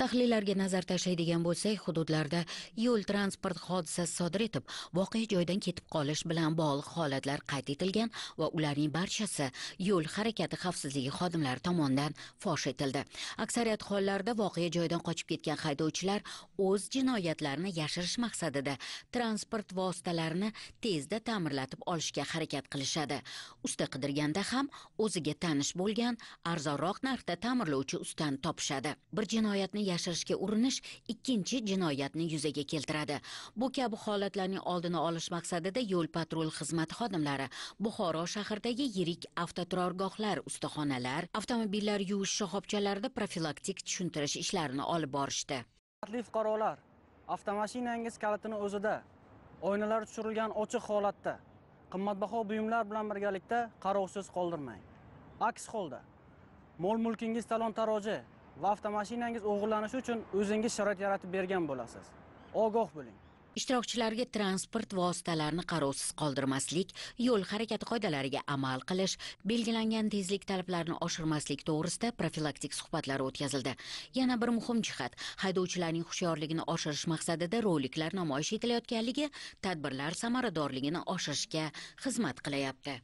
tahlillarga nazar tashlaydigan bo'lsak hududlarda yo'l transport hodisasi sodir etib voqea joyidan ketib qolish bilan bog'liq holatlar qayd etilgan va ularning barchasi yo'l harakati xavfsizligi xodimlari tomonidan fosh etildi aksariyat hollarda voqea joyidan qochib ketgan haydovchilar o'z jinoyatlarini yashirish maqsadida transport vositalarini tezda ta'mirlatib olishga harakat qilishadi usta qidirganda ham o'ziga tanish bo'lgan arzonroq narxda ta'mirlovchi ustani topishadi bir jinoyatni yashirishga urinish ikkinchi jinoyatni yuzaga keltiradi bu kabi holatlarning oldini olish maqsadida yo'l patrul xizmati xodimlari buxoro shahridagi yirik avtoturargohlar ustaxonalar avtomobillar yuvish shoxobchalarida profilaktik tushuntirish ishlarini olib borishdi hurmatli fuqarolar avtomashinangiz kalitini o'zida oynalar tushirilgan ochiq holatda qimmatbaho buyumlar bilan birgalikda qarovsiz qoldirmang aks holda mol mulkingiz talon taroji va avtomashinangiz o'g'irlanishi uchun o'zingiz sharoit yaratib bergan bo'lasiz ogoh bo'ling ishtirokchilarga transport vositalarini qarovsiz qoldirmaslik yo'l harakati qoidalariga amal qilish belgilangan tezlik talablarini oshirmaslik to'g'risida profilaktik suhbatlar o'tkazildi yana bir muhim jihat haydovchilarning hushyorligini oshirish maqsadida roliklar namoyish etilayotganligi tadbirlar samaradorligini oshirishga xizmat qilyapti